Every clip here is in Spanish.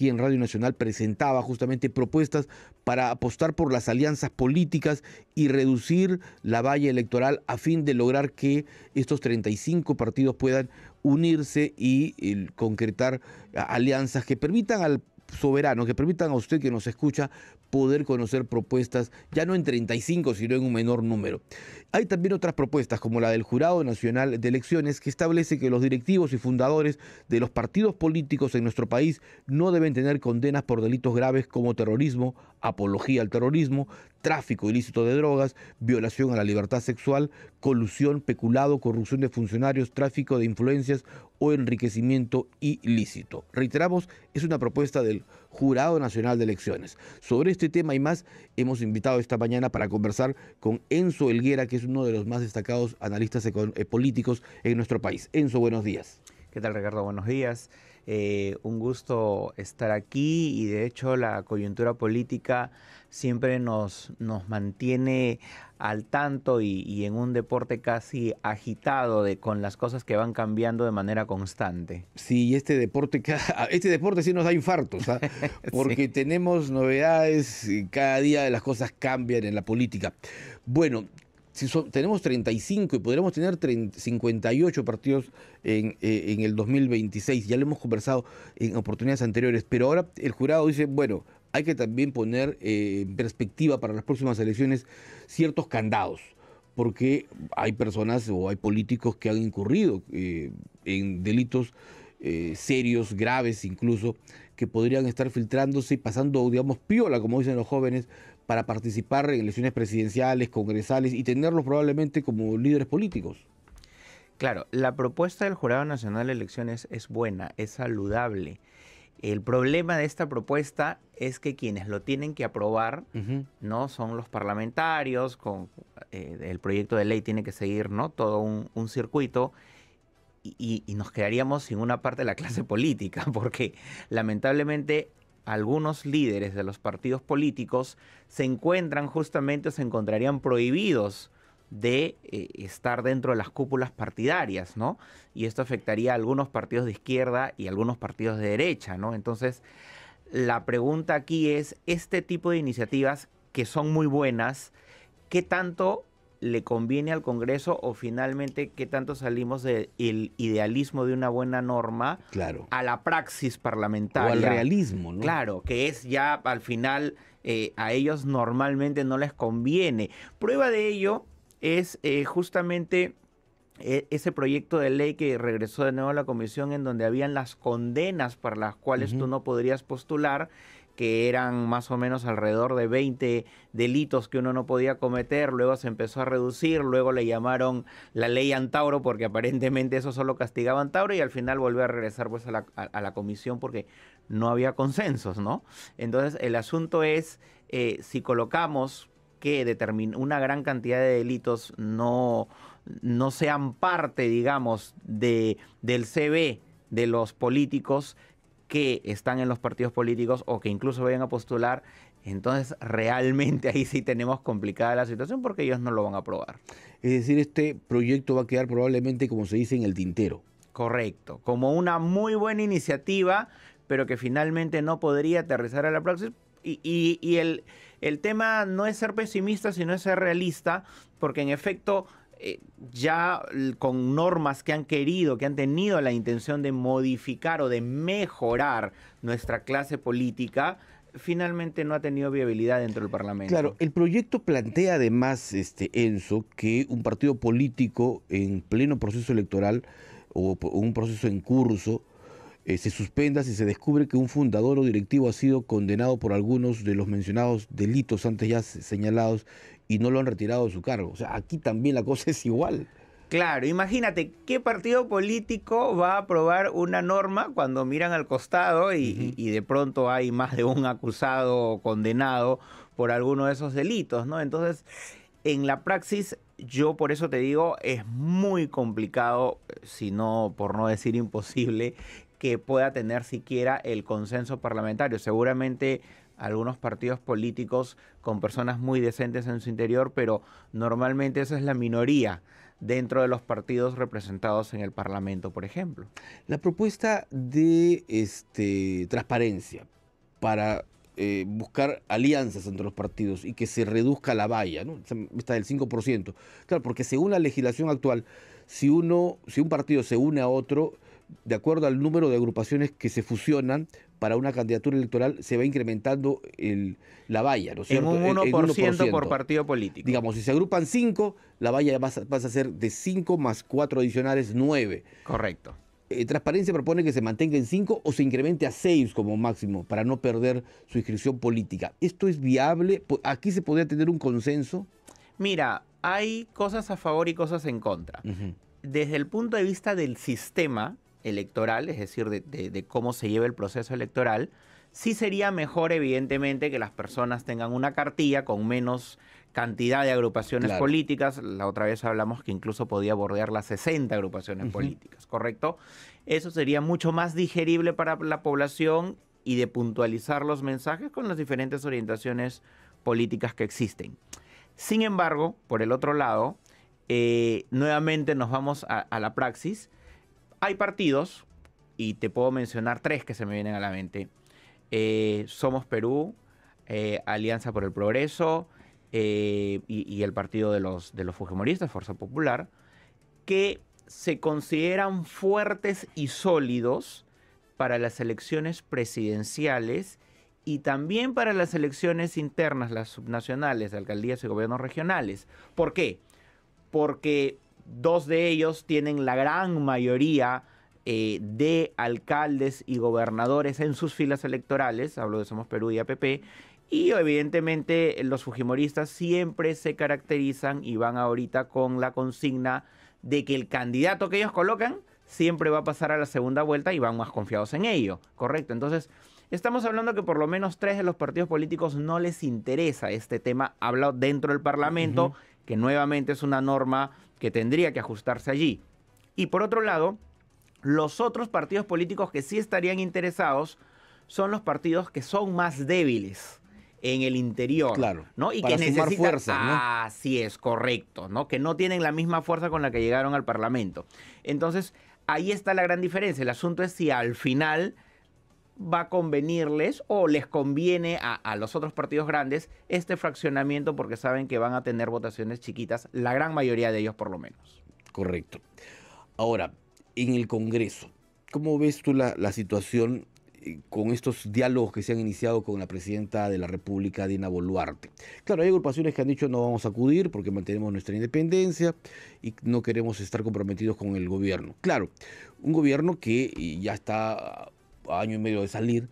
aquí en Radio Nacional presentaba justamente propuestas para apostar por las alianzas políticas y reducir la valla electoral a fin de lograr que estos 35 partidos puedan unirse y, y eh, concretar alianzas que permitan al soberano, que permitan a usted que nos escucha poder conocer propuestas, ya no en 35, sino en un menor número. Hay también otras propuestas, como la del Jurado Nacional de Elecciones, que establece que los directivos y fundadores de los partidos políticos en nuestro país no deben tener condenas por delitos graves como terrorismo, apología al terrorismo, tráfico ilícito de drogas, violación a la libertad sexual, colusión, peculado, corrupción de funcionarios, tráfico de influencias o enriquecimiento ilícito. Reiteramos, es una propuesta del Jurado Nacional de Elecciones. Sobre este tema y más, hemos invitado esta mañana para conversar con Enzo Elguera, que es uno de los más destacados analistas eh, políticos en nuestro país. Enzo, buenos días. ¿Qué tal, Ricardo? Buenos días. Eh, un gusto estar aquí y de hecho la coyuntura política siempre nos, nos mantiene al tanto y, en un deporte casi agitado de, con las cosas que van cambiando de manera constante. Sí, este deporte, este deporte sí nos da infartos, ¿ah? porque tenemos novedades, y cada día las cosas cambian en la política. Bueno, tenemos 35 y podríamos tener 58 partidos en, eh, el 2026, ya lo hemos conversado en oportunidades anteriores, pero ahora el jurado dice, bueno, hay que también poner eh, en perspectiva para las próximas elecciones ciertos candados porque hay personas o hay políticos que han incurrido eh, en delitos serios, graves incluso, que podrían estar filtrándose y pasando, digamos, piola, como dicen los jóvenes, para participar en elecciones presidenciales, congresales y tenerlos probablemente como líderes políticos. Claro, la propuesta del Jurado Nacional de Elecciones es buena, es saludable. El problema de esta propuesta es que quienes lo tienen que aprobar no son los parlamentarios, eh, el proyecto de ley tiene que seguir ¿no? todo un, circuito y, nos quedaríamos sin una parte de la clase política, porque lamentablemente algunos líderes de los partidos políticos se encuentran justamente o se encontrarían prohibidos de eh, estar dentro de las cúpulas partidarias, ¿no? Y esto afectaría a algunos partidos de izquierda y algunos partidos de derecha, ¿no? Entonces, la pregunta aquí es, este tipo de iniciativas que son muy buenas, ¿qué tanto le conviene al Congreso o finalmente qué tanto salimos del idealismo de una buena norma claro. a la praxis parlamentaria. O al realismo, ¿no? Claro, que es ya al final eh, a ellos normalmente no les conviene. Prueba de ello es eh, justamente eh, ese proyecto de ley que regresó de nuevo a la comisión en donde habían las condenas para las cuales tú no podrías postular que eran más o menos alrededor de 20 delitos que uno no podía cometer, luego se empezó a reducir, luego le llamaron la ley Antauro porque aparentemente eso solo castigaba Antauro y al final volvió a regresar pues a la, comisión porque no había consensos, ¿no? Entonces el asunto es eh, si colocamos que una gran cantidad de delitos no, no sean parte, digamos, de, del CB de los políticos, que están en los partidos políticos o que incluso vayan a postular, entonces realmente ahí sí tenemos complicada la situación porque ellos no lo van a aprobar. Es decir, este proyecto va a quedar probablemente, como se dice, en el tintero. Correcto, como una muy buena iniciativa, pero que finalmente no podría aterrizar a la praxis. Y, el, el tema no es ser pesimista, sino es ser realista, porque en efecto eh, ya con normas que han querido, que han tenido la intención de modificar o de mejorar nuestra clase política, finalmente no ha tenido viabilidad dentro del Parlamento. Claro, el proyecto plantea además, este, Enzo, que un partido político en pleno proceso electoral o un proceso en curso eh, se suspenda si se descubre que un fundador o directivo ha sido condenado por algunos de los mencionados delitos antes ya señalados y no lo han retirado de su cargo. O sea, aquí también la cosa es igual. Claro, imagínate, ¿qué partido político va a aprobar una norma cuando miran al costado y, de pronto hay más de un acusado condenado por alguno de esos delitos, ¿no? Entonces, en la praxis, yo por eso te digo, es muy complicado, si no, por no decir imposible, que pueda tener siquiera el consenso parlamentario. Seguramente algunos partidos políticos con personas muy decentes en su interior, pero normalmente esa es la minoría dentro de los partidos representados en el Parlamento, por ejemplo. La propuesta de este, transparencia para eh, buscar alianzas entre los partidos y que se reduzca la valla, Está del 5%. Claro, porque según la legislación actual, si uno, si un partido se une a otro, de acuerdo al número de agrupaciones que se fusionan para una candidatura electoral, se va incrementando la valla, ¿no es cierto? En un 1%, por partido político. Digamos, si se agrupan 5, la valla va a ser de 5 más 4 adicionales, 9. Correcto. Eh, Transparencia propone que se mantenga en 5 o se incremente a 6 como máximo para no perder su inscripción política. ¿Esto es viable? ¿Aquí se podría tener un consenso? Mira, hay cosas a favor y cosas en contra. Desde el punto de vista del sistema, electoral, es decir, de, cómo se lleva el proceso electoral, sí sería mejor, evidentemente, que las personas tengan una cartilla con menos cantidad de agrupaciones políticas. La otra vez hablamos que incluso podía bordear las 60 agrupaciones políticas, ¿correcto? Eso sería mucho más digerible para la población y de puntualizar los mensajes con las diferentes orientaciones políticas que existen. Sin embargo, por el otro lado, eh, nuevamente nos vamos a la praxis hay partidos, y te puedo mencionar tres que se me vienen a la mente. Eh, Somos Perú, eh, Alianza por el Progreso eh, y, el partido de los, de los Fujimoristas, Fuerza Popular, que se consideran fuertes y sólidos para las elecciones presidenciales y también para las elecciones internas, las subnacionales, alcaldías y gobiernos regionales. ¿Por qué? Porque Dos de ellos tienen la gran mayoría eh, de alcaldes y gobernadores en sus filas electorales, hablo de Somos Perú y APP, y evidentemente los Fujimoristas siempre se caracterizan y van ahorita con la consigna de que el candidato que ellos colocan siempre va a pasar a la segunda vuelta y van más confiados en ello, ¿correcto? Entonces, Estamos hablando que por lo menos tres de los partidos políticos no les interesa este tema hablado dentro del Parlamento, que nuevamente es una norma que tendría que ajustarse allí. Y por otro lado, los otros partidos políticos que sí estarían interesados son los partidos que son más débiles en el interior, claro, ¿no? Y que necesitan fuerza, así es, correcto, ¿no? Que no tienen la misma fuerza con la que llegaron al Parlamento. Entonces, ahí está la gran diferencia. El asunto es si al final va a convenirles o les conviene a, los otros partidos grandes este fraccionamiento porque saben que van a tener votaciones chiquitas, la gran mayoría de ellos por lo menos. Correcto. Ahora, en el Congreso, ¿cómo ves tú la, la situación eh, con estos diálogos que se han iniciado con la presidenta de la República, Dina Boluarte. Claro, hay agrupaciones que han dicho no vamos a acudir porque mantenemos nuestra independencia y no queremos estar comprometidos con el gobierno. Claro, un gobierno que eh, ya está año y medio de salir,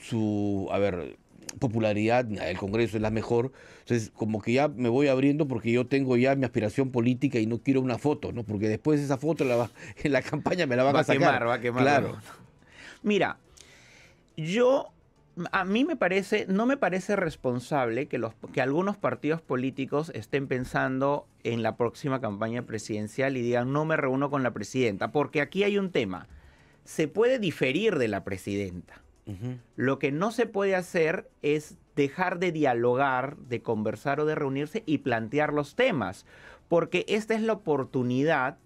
su, a ver, popularidad el Congreso es la mejor. Entonces, como que ya me voy abriendo porque yo tengo ya mi aspiración política y no quiero una foto, ¿no? Porque después esa foto en la campaña me la van va a, sacar. quemar, va a quemar. Claro. Mira, yo a mí me parece no me parece responsable que los que algunos partidos políticos estén pensando en la próxima campaña presidencial y digan no me reúno con la presidenta, porque aquí hay un tema se puede diferir de la presidenta. Lo que no se puede hacer es dejar de dialogar, de conversar o de reunirse y plantear los temas, porque esta es la oportunidad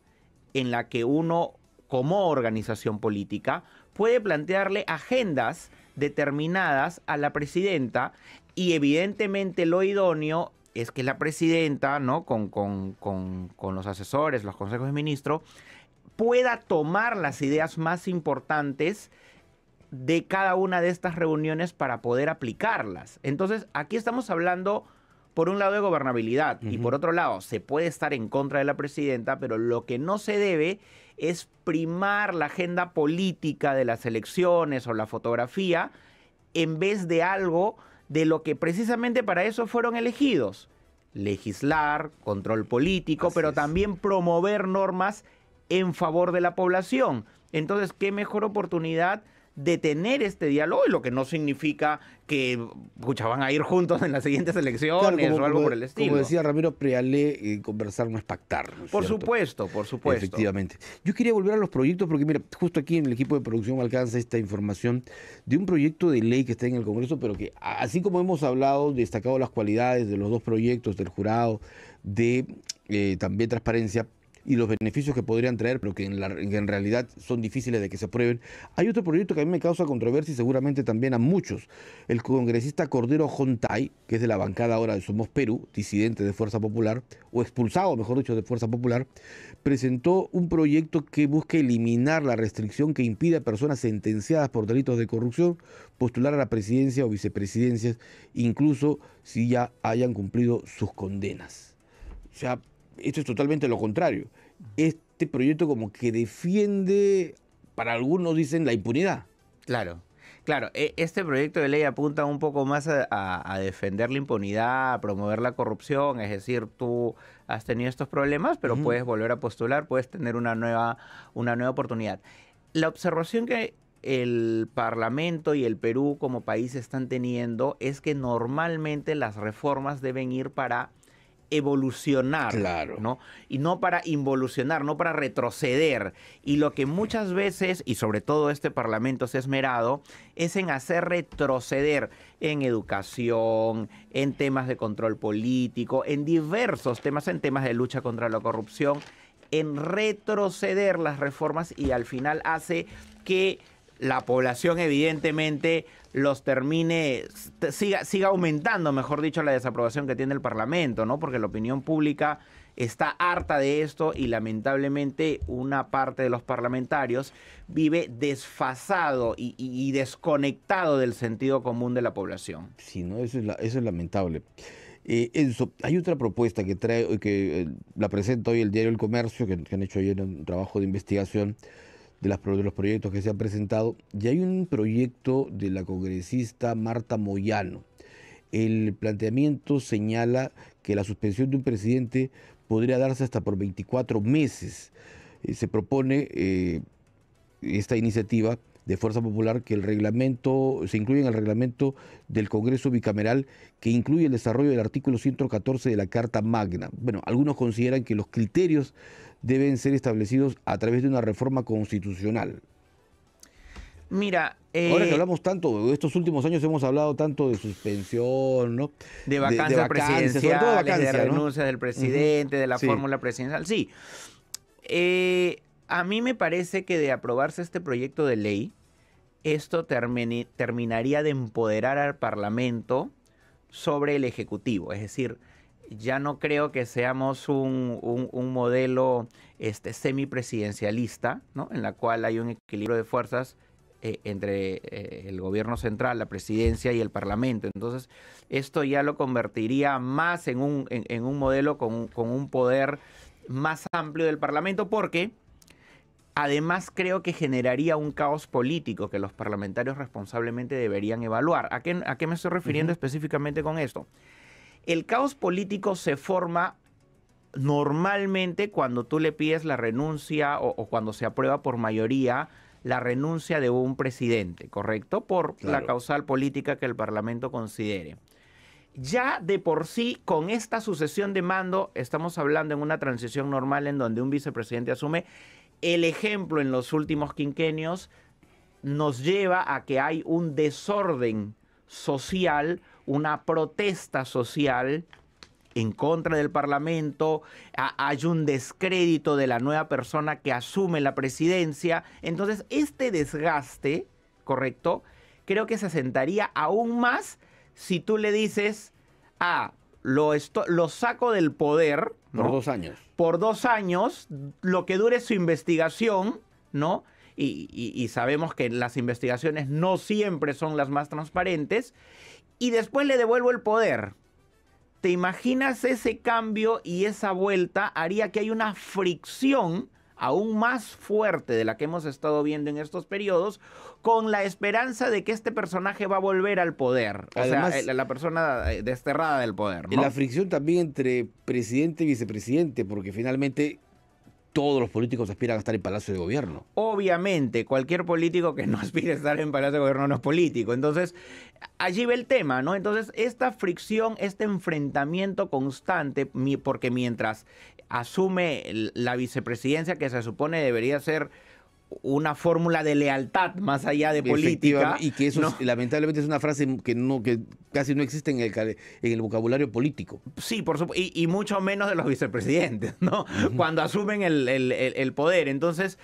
en la que uno, como organización política, puede plantearle agendas determinadas a la presidenta y evidentemente lo idóneo es que la presidenta, ¿no? Con, con los asesores, los consejos de ministro, pueda tomar las ideas más importantes de cada una de estas reuniones para poder aplicarlas. Entonces, aquí estamos hablando, por un lado, de gobernabilidad y por otro lado, se puede estar en contra de la presidenta, pero lo que no se debe es primar la agenda política de las elecciones o la fotografía en vez de algo de lo que precisamente para eso fueron elegidos. Legislar, control político, pero también promover normas en favor de la población. Entonces, ¿qué mejor oportunidad? de tener este diálogo, y lo que no significa que escuchaban van a ir juntos en las siguientes elecciones o algo por el estilo. Como decía Ramiro Priale, eh, conversar no es pactar. por supuesto, por supuesto. Efectivamente. Yo quería volver a los proyectos porque, mira, justo aquí en el equipo de producción alcanza esta información de un proyecto de ley que está en el Congreso, pero que, así como hemos hablado, destacado las cualidades de los dos proyectos, del jurado, de eh, también transparencia, y los beneficios que podrían traer, pero que en, realidad son difíciles de que se aprueben. Hay otro proyecto que a mí me causa controversia y seguramente también a muchos. El congresista Cordero Jontay, que es de la bancada ahora de Somos Perú, disidente de Fuerza Popular, o expulsado, mejor dicho, de Fuerza Popular, presentó un proyecto que busca eliminar la restricción que impide a personas sentenciadas por delitos de corrupción postular a la presidencia o vicepresidencias, incluso si ya hayan cumplido sus condenas. O sea, esto es totalmente lo contrario. Este proyecto como que defiende, para algunos dicen, la impunidad. Claro. Claro, e, este proyecto de ley apunta un poco más a, defender la impunidad, a promover la corrupción, es decir, tú has tenido estos problemas, pero puedes volver a postular, puedes tener una nueva, una nueva oportunidad. La observación que el Parlamento y el Perú como país están teniendo es que normalmente las reformas deben ir para evolucionar, ¿no? Y no para involucionar, no para retroceder. Y lo que muchas veces, y sobre todo este Parlamento se ha esmerado, es en hacer retroceder en educación, en temas de control político, en diversos temas, en temas de lucha contra la corrupción, en retroceder las reformas y al final hace que la población evidentemente los termine, siga, siga aumentando, mejor dicho, la desaprobación que tiene el Parlamento, ¿no? Porque la opinión pública está harta de esto y lamentablemente una parte de los parlamentarios vive desfasado y, desconectado del sentido común de la población. Sí, eso es, eso es lamentable. Eh, hay otra propuesta que trae, que eh, la presenta hoy el diario El Comercio, que, han hecho ayer un trabajo de investigación de, los proyectos que se han presentado, y hay un proyecto de la congresista Marta Moyano. El planteamiento señala que la suspensión de un presidente podría darse hasta por 24 meses. Eh, se propone eh, esta iniciativa de Fuerza Popular que el reglamento, se incluye en el reglamento del Congreso bicameral que incluye el desarrollo del artículo 114 de la Carta Magna. Bueno, algunos consideran que los criterios deben ser establecidos a través de una reforma constitucional. Mira, eh, ahora que hablamos tanto, estos últimos años hemos hablado tanto de suspensión, ¿no? De vacancia de, de del presidente, de la fórmula presidencial. Sí. Eh, a mí me parece que de aprobarse este proyecto de ley, esto terminaría de empoderar al Parlamento sobre el Ejecutivo. Es decir, ya no creo que seamos un, modelo este, semipresidencialista, ¿no? en la cual hay un equilibrio de fuerzas eh, entre eh, el gobierno central, la presidencia y el parlamento. Entonces, esto ya lo convertiría más en un, un modelo con, con, un poder más amplio del parlamento porque Además, creo que generaría un caos político que los parlamentarios responsablemente deberían evaluar. ¿A qué, me estoy refiriendo específicamente con esto? El caos político se forma normalmente cuando tú le pides la renuncia o, cuando se aprueba por mayoría la renuncia de un presidente, ¿correcto? Por la causal política que el Parlamento considere. Ya de por sí, con esta sucesión de mando, estamos hablando en una transición normal en donde un vicepresidente asume el ejemplo en los últimos quinquenios nos lleva a que hay un desorden social, una protesta social en contra del Parlamento, hay un descrédito de la nueva persona que asume la presidencia. Entonces, este desgaste, ¿correcto? Creo que se asentaría aún más si tú le dices, a... Ah, lo, lo saco del poder. Por dos años. Por dos años, lo que dure su investigación, ¿no? Y, y, sabemos que las investigaciones no siempre son las más transparentes, y después le devuelvo el poder. ¿Te imaginas ese cambio y esa vuelta haría que hay una fricción? aún más fuerte de la que hemos estado viendo en estos periodos, con la esperanza de que este personaje va a volver al poder, o sea, eh, la persona eh, desterrada del poder. Y La fricción también entre presidente y vicepresidente, porque finalmente todos los políticos aspiran a estar en Palacio de Gobierno. Obviamente, cualquier político que no aspire a estar en Palacio de Gobierno no es político. Entonces, allí ve el tema, ¿no? Entonces, esta fricción, este enfrentamiento constante, porque mientras asume la vicepresidencia que se supone debería ser una fórmula de lealtad más allá de política. Y que eso lamentablemente es una frase que, no, que casi no existe en el, en el vocabulario político. Sí, por supuesto, y, mucho menos de los vicepresidentes, ¿no? Cuando asumen el, el, poder. Entonces,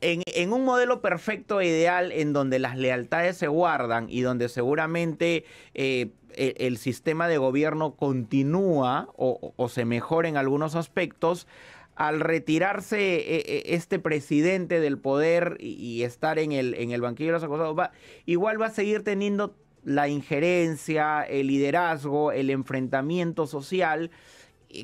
en, un modelo perfecto e ideal en donde las lealtades se guardan y donde seguramente eh, el, sistema de gobierno continúa o, se mejora en algunos aspectos, al retirarse eh, eh, este presidente del poder y, estar en el, en el banquillo de los acusados, igual va a seguir teniendo la injerencia, el liderazgo, el enfrentamiento social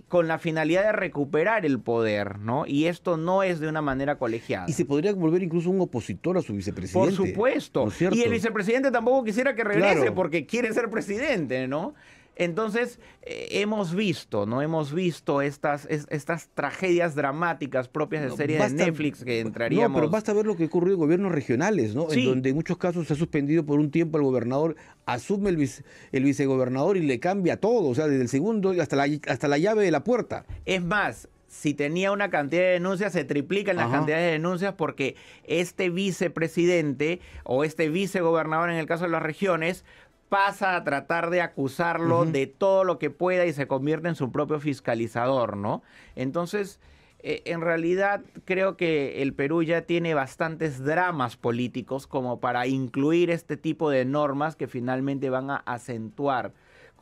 con la finalidad de recuperar el poder, ¿no? Y esto no es de una manera colegiada. Y se podría volver incluso un opositor a su vicepresidente. Por supuesto. y el vicepresidente tampoco quisiera que regrese porque quiere ser presidente, ¿no? Entonces, eh, hemos visto, ¿no? Hemos visto estas, estas tragedias dramáticas propias de series de Netflix que entraríamos. No, pero basta ver lo que ocurrió en gobiernos regionales, ¿no? En donde en muchos casos se ha suspendido por un tiempo el gobernador, asume el, vicegobernador y le cambia todo, o sea, desde el segundo hasta la, hasta la llave de la puerta. Es más, si tenía una cantidad de denuncias, se triplican las cantidad cantidades de denuncias porque este vicepresidente o este vicegobernador, en el caso de las regiones, pasa a tratar de acusarlo de todo lo que pueda y se convierte en su propio fiscalizador, ¿no? Entonces, eh, en realidad creo que el Perú ya tiene bastantes dramas políticos como para incluir este tipo de normas que finalmente van a acentuar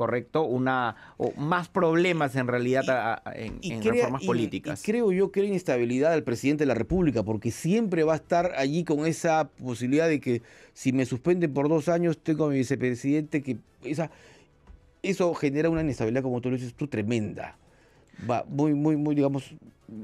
¿correcto? Una, o más problemas en realidad en, reformas políticas. Y, creo yo que la inestabilidad del presidente de la República, porque siempre va a estar allí con esa posibilidad de que si me suspenden por dos años, tengo a mi vicepresidente que... Esa, eso genera una inestabilidad, como tú lo dices tú, tremenda. Va muy, muy, muy, digamos,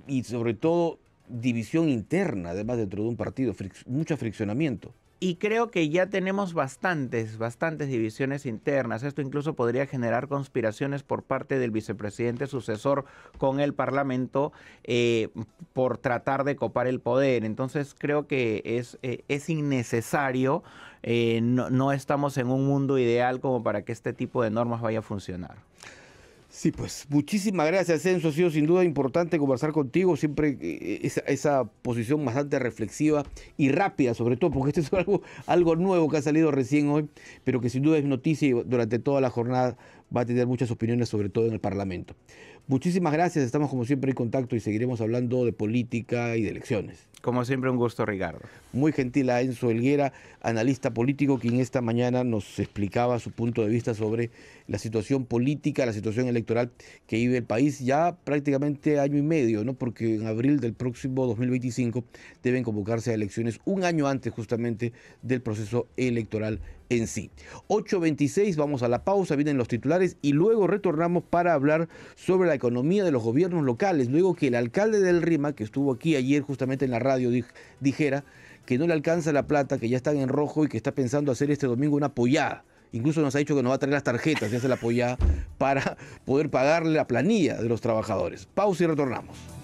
y sobre todo división interna, además dentro de un partido, mucho friccionamiento y creo que ya tenemos bastantes, bastantes divisiones internas. Esto incluso podría generar conspiraciones por parte del vicepresidente sucesor con el Parlamento eh, por tratar de copar el poder. Entonces creo que es, eh, es innecesario. Eh, no, no estamos en un mundo ideal como para que este tipo de normas vaya a funcionar. Sí, pues muchísimas gracias, Censo. Ha sido sin duda importante conversar contigo. Siempre eh, eh, esa, posición bastante reflexiva y rápida, sobre todo, porque esto es algo, algo nuevo que ha salido recién hoy, pero que sin duda es noticia durante toda la jornada va a tener muchas opiniones, sobre todo en el Parlamento. Muchísimas gracias, estamos como siempre en contacto y seguiremos hablando de política y de elecciones. Como siempre, un gusto, Ricardo. Muy gentil a Enzo Elguera, analista político, quien esta mañana nos explicaba su punto de vista sobre la situación política, la situación electoral que vive el país ya prácticamente año y medio, ¿no? Porque en abril del próximo 2025 deben convocarse a elecciones un año antes justamente del proceso electoral en sí. 8.26, vamos a la pausa, vienen los titulares y luego retornamos para hablar sobre la economía de los gobiernos locales. Luego que el alcalde del RIMA, que estuvo aquí ayer justamente en la radio, dijera que no le alcanza la plata, que ya están en rojo y que está pensando hacer este domingo una apoyada. Incluso nos ha dicho que nos va a traer las tarjetas y hace la pollada para poder pagarle la planilla de los trabajadores. Pausa y retornamos.